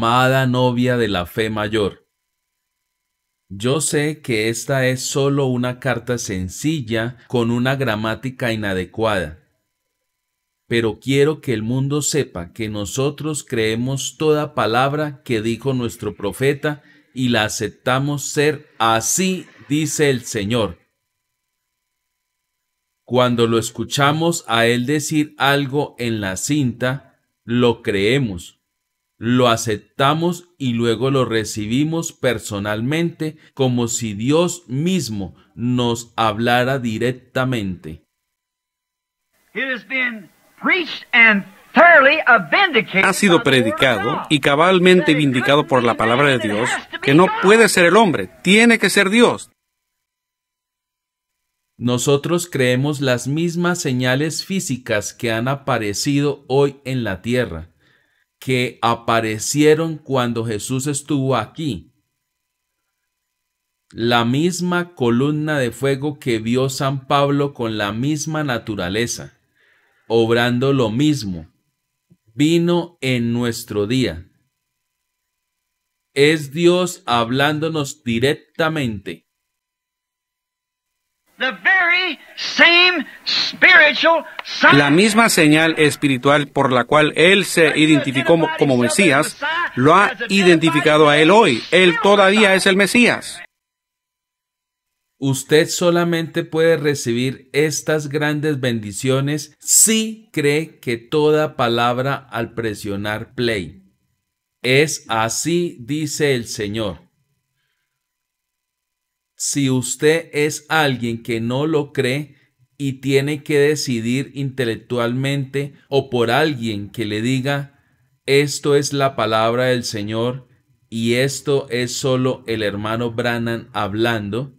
amada novia de la fe mayor. Yo sé que esta es solo una carta sencilla con una gramática inadecuada, pero quiero que el mundo sepa que nosotros creemos toda palabra que dijo nuestro profeta y la aceptamos ser así, dice el Señor. Cuando lo escuchamos a él decir algo en la cinta, lo creemos lo aceptamos y luego lo recibimos personalmente como si Dios mismo nos hablara directamente. Ha sido predicado y cabalmente vindicado por la palabra de Dios que no puede ser el hombre, tiene que ser Dios. Nosotros creemos las mismas señales físicas que han aparecido hoy en la tierra que aparecieron cuando Jesús estuvo aquí. La misma columna de fuego que vio San Pablo con la misma naturaleza, obrando lo mismo, vino en nuestro día. Es Dios hablándonos directamente la misma señal espiritual por la cual Él se identificó como, Mesías, lo ha identificado a Él hoy. Él todavía es el Mesías. Usted solamente puede recibir estas grandes bendiciones si cree que toda palabra al presionar play. Es así, dice el Señor si usted es alguien que no lo cree y tiene que decidir intelectualmente o por alguien que le diga, esto es la palabra del Señor y esto es solo el hermano Brannan hablando,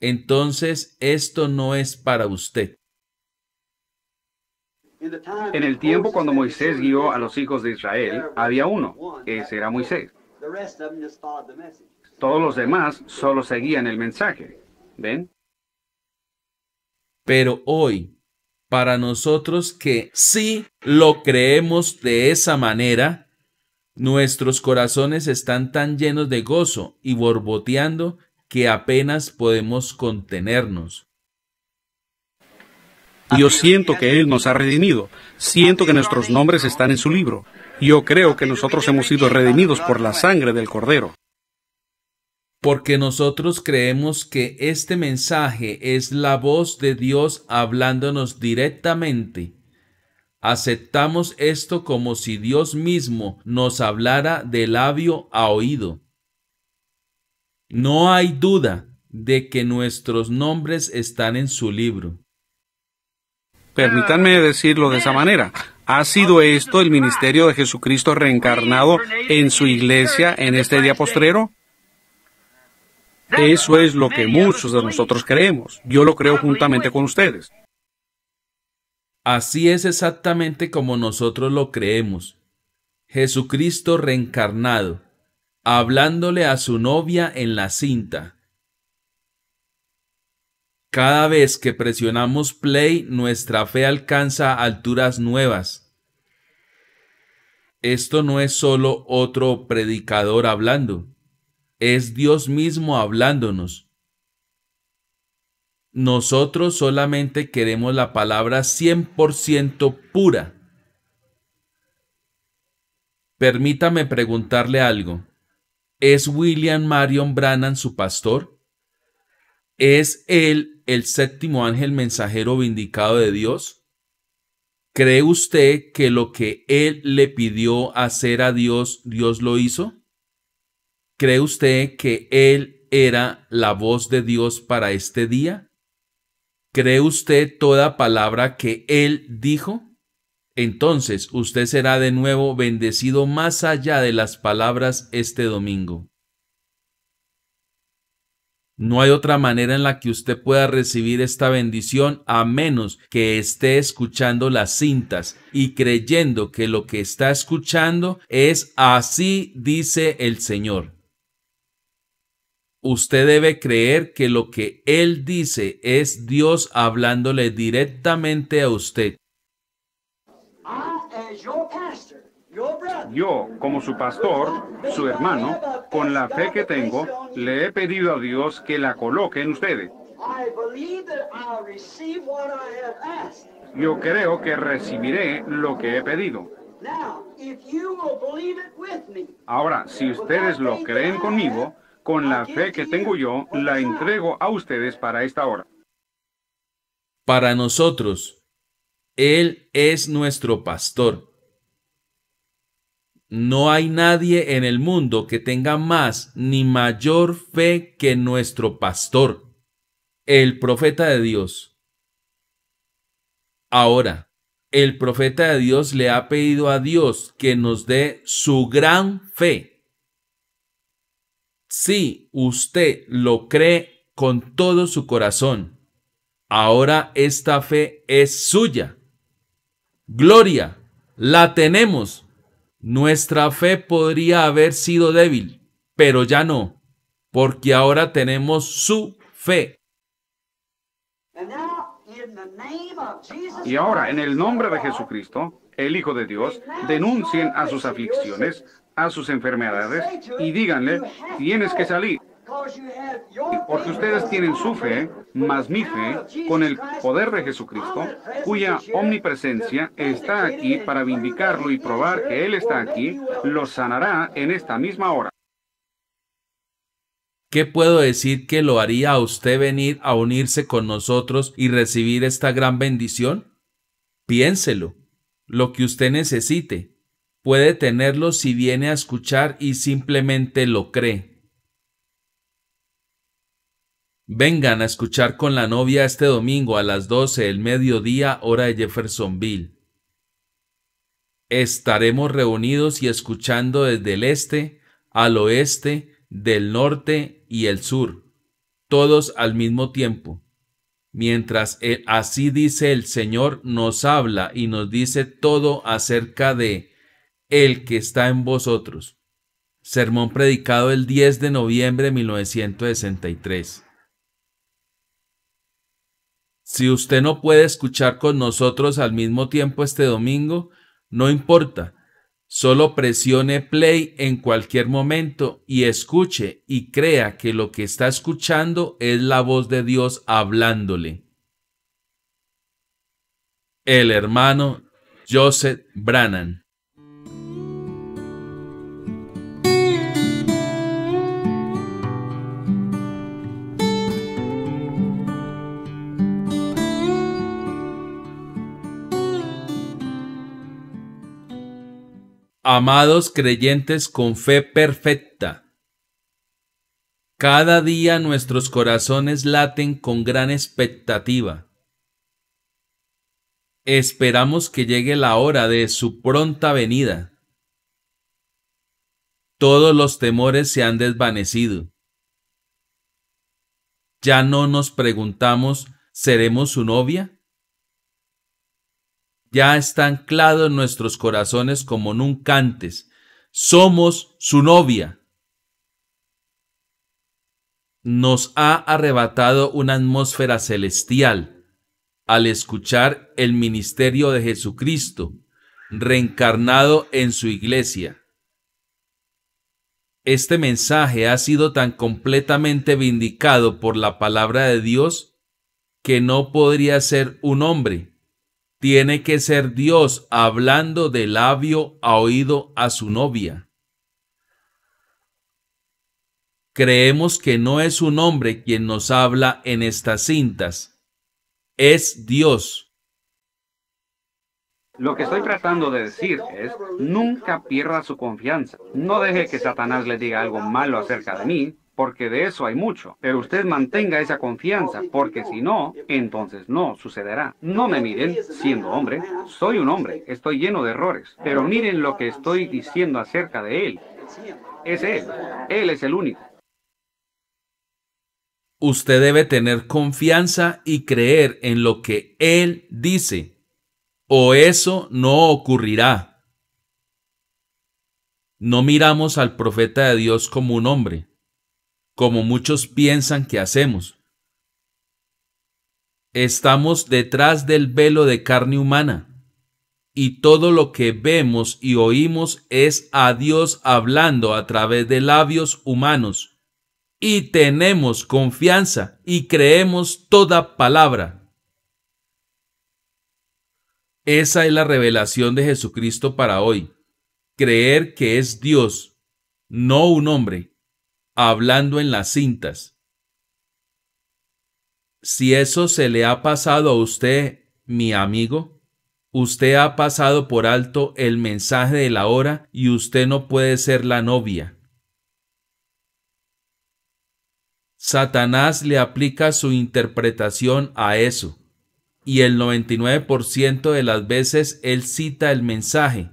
entonces esto no es para usted. En el tiempo cuando Moisés guió a los hijos de Israel, había uno, ese era Moisés. Todos los demás solo seguían el mensaje. ¿Ven? Pero hoy, para nosotros que sí lo creemos de esa manera, nuestros corazones están tan llenos de gozo y borboteando que apenas podemos contenernos. Yo siento que Él nos ha redimido, siento que nuestros nombres están en su libro. Yo creo que nosotros hemos sido redimidos por la sangre del Cordero porque nosotros creemos que este mensaje es la voz de Dios hablándonos directamente. Aceptamos esto como si Dios mismo nos hablara de labio a oído. No hay duda de que nuestros nombres están en su libro. Permítanme decirlo de esa manera. ¿Ha sido esto el ministerio de Jesucristo reencarnado en su iglesia en este día postrero? Eso es lo que muchos de nosotros creemos. Yo lo creo juntamente con ustedes. Así es exactamente como nosotros lo creemos. Jesucristo reencarnado, hablándole a su novia en la cinta. Cada vez que presionamos play, nuestra fe alcanza alturas nuevas. Esto no es solo otro predicador hablando es Dios mismo hablándonos. Nosotros solamente queremos la palabra 100% pura. Permítame preguntarle algo. ¿Es William Marion Brannan su pastor? ¿Es él el séptimo ángel mensajero vindicado de Dios? ¿Cree usted que lo que él le pidió hacer a Dios, Dios lo hizo? ¿Cree usted que Él era la voz de Dios para este día? ¿Cree usted toda palabra que Él dijo? Entonces usted será de nuevo bendecido más allá de las palabras este domingo. No hay otra manera en la que usted pueda recibir esta bendición a menos que esté escuchando las cintas y creyendo que lo que está escuchando es así dice el Señor usted debe creer que lo que Él dice es Dios hablándole directamente a usted. Yo, como su pastor, su hermano, con la fe que tengo, le he pedido a Dios que la coloque en ustedes. Yo creo que recibiré lo que he pedido. Ahora, si ustedes lo creen conmigo, con la fe que tengo yo, la entrego a ustedes para esta hora. Para nosotros, Él es nuestro pastor. No hay nadie en el mundo que tenga más ni mayor fe que nuestro pastor, el profeta de Dios. Ahora, el profeta de Dios le ha pedido a Dios que nos dé su gran fe. Si usted lo cree con todo su corazón, ahora esta fe es suya. Gloria, la tenemos. Nuestra fe podría haber sido débil, pero ya no, porque ahora tenemos su fe. Y ahora, en el nombre de Jesucristo, el Hijo de Dios, denuncien a sus aflicciones a sus enfermedades y díganle, tienes que salir. Porque ustedes tienen su fe, más mi fe, con el poder de Jesucristo, cuya omnipresencia está aquí para vindicarlo y probar que Él está aquí, lo sanará en esta misma hora. ¿Qué puedo decir que lo haría a usted venir a unirse con nosotros y recibir esta gran bendición? Piénselo, lo que usted necesite puede tenerlo si viene a escuchar y simplemente lo cree. Vengan a escuchar con la novia este domingo a las 12 del mediodía hora de Jeffersonville. Estaremos reunidos y escuchando desde el este, al oeste, del norte y el sur, todos al mismo tiempo. Mientras eh, así dice el Señor, nos habla y nos dice todo acerca de el que está en vosotros. Sermón predicado el 10 de noviembre de 1963. Si usted no puede escuchar con nosotros al mismo tiempo este domingo, no importa. Solo presione play en cualquier momento y escuche y crea que lo que está escuchando es la voz de Dios hablándole. El hermano Joseph Brannan Amados creyentes con fe perfecta, cada día nuestros corazones laten con gran expectativa. Esperamos que llegue la hora de su pronta venida. Todos los temores se han desvanecido. Ya no nos preguntamos, ¿seremos su novia? ya está anclado en nuestros corazones como nunca antes. Somos su novia. Nos ha arrebatado una atmósfera celestial al escuchar el ministerio de Jesucristo, reencarnado en su iglesia. Este mensaje ha sido tan completamente vindicado por la palabra de Dios que no podría ser un hombre tiene que ser Dios hablando de labio a oído a su novia. Creemos que no es un hombre quien nos habla en estas cintas, es Dios. Lo que estoy tratando de decir es, nunca pierda su confianza. No deje que Satanás le diga algo malo acerca de mí, porque de eso hay mucho. Pero usted mantenga esa confianza, porque si no, entonces no sucederá. No me miren, siendo hombre, soy un hombre, estoy lleno de errores, pero miren lo que estoy diciendo acerca de él. Es él, él es el único. Usted debe tener confianza y creer en lo que él dice, o eso no ocurrirá. No miramos al profeta de Dios como un hombre como muchos piensan que hacemos. Estamos detrás del velo de carne humana, y todo lo que vemos y oímos es a Dios hablando a través de labios humanos, y tenemos confianza y creemos toda palabra. Esa es la revelación de Jesucristo para hoy, creer que es Dios, no un hombre hablando en las cintas. Si eso se le ha pasado a usted, mi amigo, usted ha pasado por alto el mensaje de la hora y usted no puede ser la novia. Satanás le aplica su interpretación a eso, y el 99% de las veces él cita el mensaje,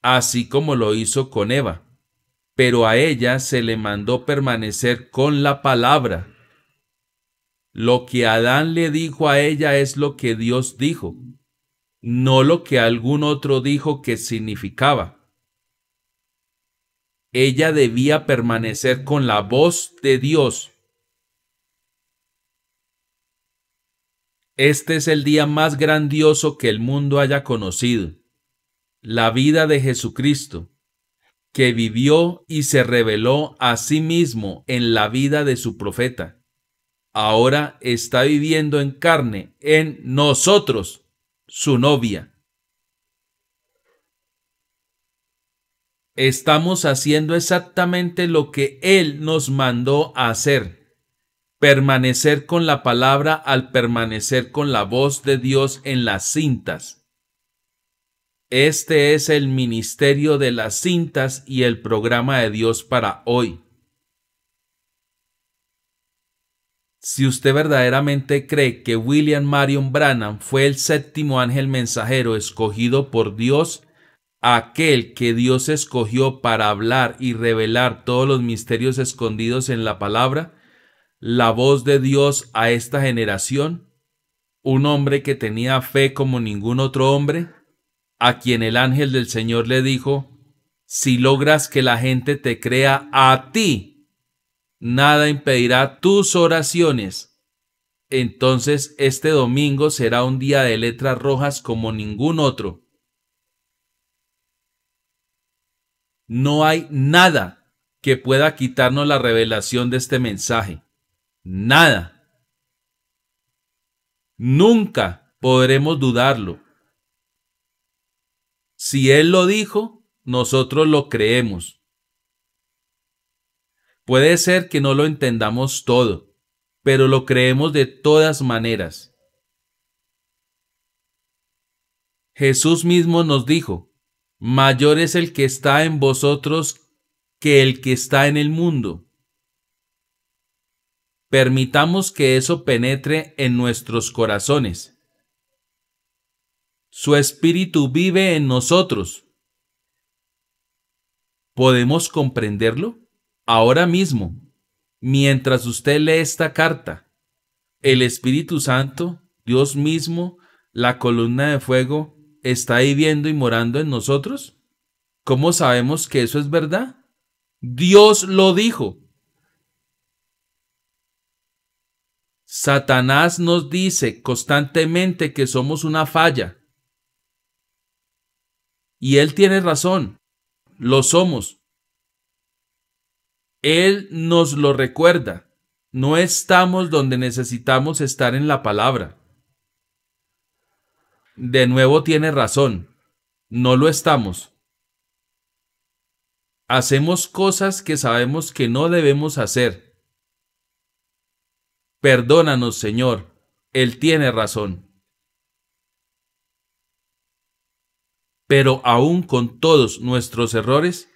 así como lo hizo con Eva pero a ella se le mandó permanecer con la palabra. Lo que Adán le dijo a ella es lo que Dios dijo, no lo que algún otro dijo que significaba. Ella debía permanecer con la voz de Dios. Este es el día más grandioso que el mundo haya conocido, la vida de Jesucristo que vivió y se reveló a sí mismo en la vida de su profeta. Ahora está viviendo en carne en nosotros, su novia. Estamos haciendo exactamente lo que Él nos mandó a hacer. Permanecer con la palabra al permanecer con la voz de Dios en las cintas este es el ministerio de las cintas y el programa de Dios para hoy. Si usted verdaderamente cree que William Marion Branham fue el séptimo ángel mensajero escogido por Dios, aquel que Dios escogió para hablar y revelar todos los misterios escondidos en la palabra, la voz de Dios a esta generación, un hombre que tenía fe como ningún otro hombre, a quien el ángel del Señor le dijo, si logras que la gente te crea a ti, nada impedirá tus oraciones. Entonces este domingo será un día de letras rojas como ningún otro. No hay nada que pueda quitarnos la revelación de este mensaje. Nada. Nunca podremos dudarlo. Si Él lo dijo, nosotros lo creemos. Puede ser que no lo entendamos todo, pero lo creemos de todas maneras. Jesús mismo nos dijo, Mayor es el que está en vosotros que el que está en el mundo. Permitamos que eso penetre en nuestros corazones su Espíritu vive en nosotros. ¿Podemos comprenderlo? Ahora mismo, mientras usted lee esta carta, el Espíritu Santo, Dios mismo, la columna de fuego, está viviendo y morando en nosotros? ¿Cómo sabemos que eso es verdad? Dios lo dijo. Satanás nos dice constantemente que somos una falla, y él tiene razón, lo somos. Él nos lo recuerda. No estamos donde necesitamos estar en la palabra. De nuevo tiene razón. No lo estamos. Hacemos cosas que sabemos que no debemos hacer. Perdónanos, Señor. Él tiene razón. pero aún con todos nuestros errores,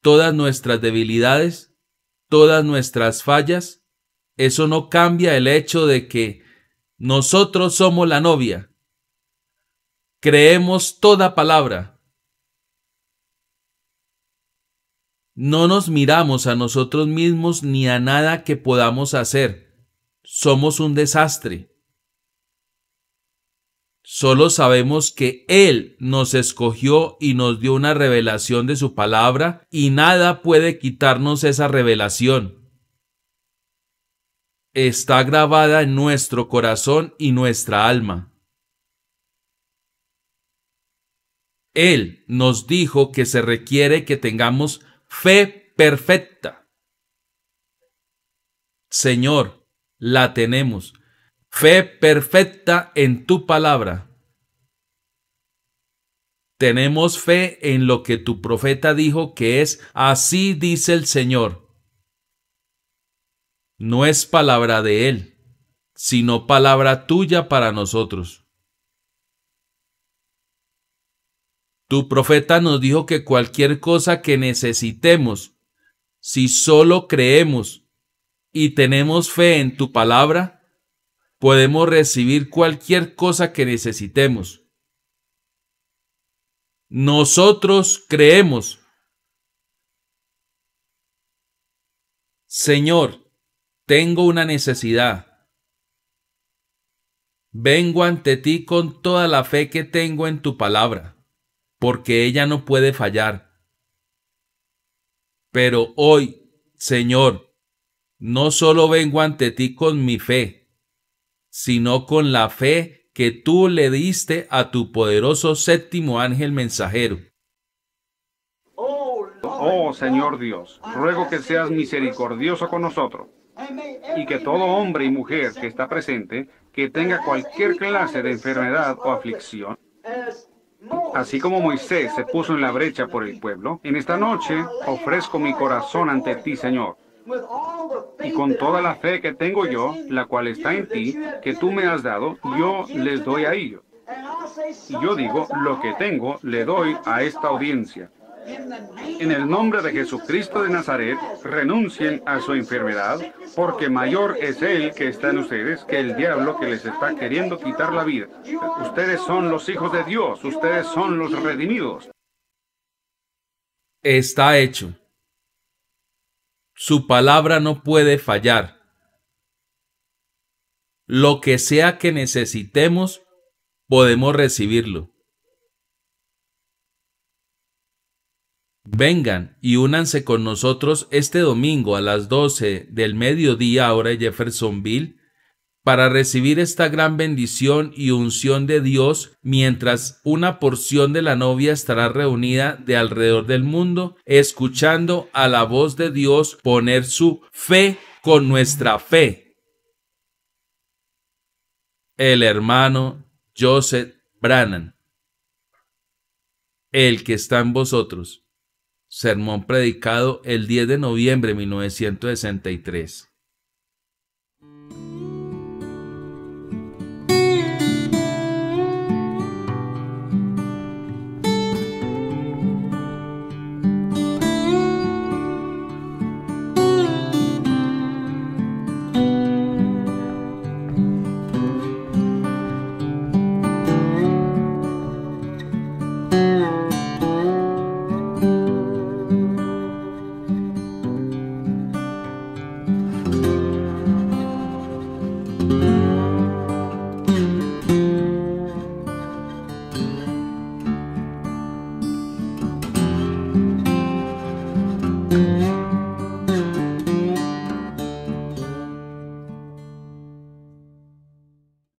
todas nuestras debilidades, todas nuestras fallas, eso no cambia el hecho de que nosotros somos la novia. Creemos toda palabra. No nos miramos a nosotros mismos ni a nada que podamos hacer. Somos un desastre. Solo sabemos que Él nos escogió y nos dio una revelación de su palabra y nada puede quitarnos esa revelación. Está grabada en nuestro corazón y nuestra alma. Él nos dijo que se requiere que tengamos fe perfecta. Señor, la tenemos fe perfecta en tu palabra. Tenemos fe en lo que tu profeta dijo que es, así dice el Señor. No es palabra de Él, sino palabra tuya para nosotros. Tu profeta nos dijo que cualquier cosa que necesitemos, si solo creemos y tenemos fe en tu palabra, podemos recibir cualquier cosa que necesitemos. Nosotros creemos. Señor, tengo una necesidad. Vengo ante ti con toda la fe que tengo en tu palabra, porque ella no puede fallar. Pero hoy, Señor, no solo vengo ante ti con mi fe, sino con la fe que tú le diste a tu poderoso séptimo ángel mensajero. Oh Señor Dios, ruego que seas misericordioso con nosotros y que todo hombre y mujer que está presente, que tenga cualquier clase de enfermedad o aflicción, así como Moisés se puso en la brecha por el pueblo, en esta noche ofrezco mi corazón ante ti, Señor. Y con toda la fe que tengo yo, la cual está en ti, que tú me has dado, yo les doy a ellos. Y yo digo, lo que tengo le doy a esta audiencia. En el nombre de Jesucristo de Nazaret, renuncien a su enfermedad, porque mayor es Él que está en ustedes que el diablo que les está queriendo quitar la vida. Ustedes son los hijos de Dios, ustedes son los redimidos. Está hecho. Su palabra no puede fallar. Lo que sea que necesitemos, podemos recibirlo. Vengan y únanse con nosotros este domingo a las 12 del mediodía hora Jeffersonville para recibir esta gran bendición y unción de Dios, mientras una porción de la novia estará reunida de alrededor del mundo, escuchando a la voz de Dios poner su fe con nuestra fe. El hermano Joseph Brannan, el que está en vosotros. Sermón predicado el 10 de noviembre de 1963.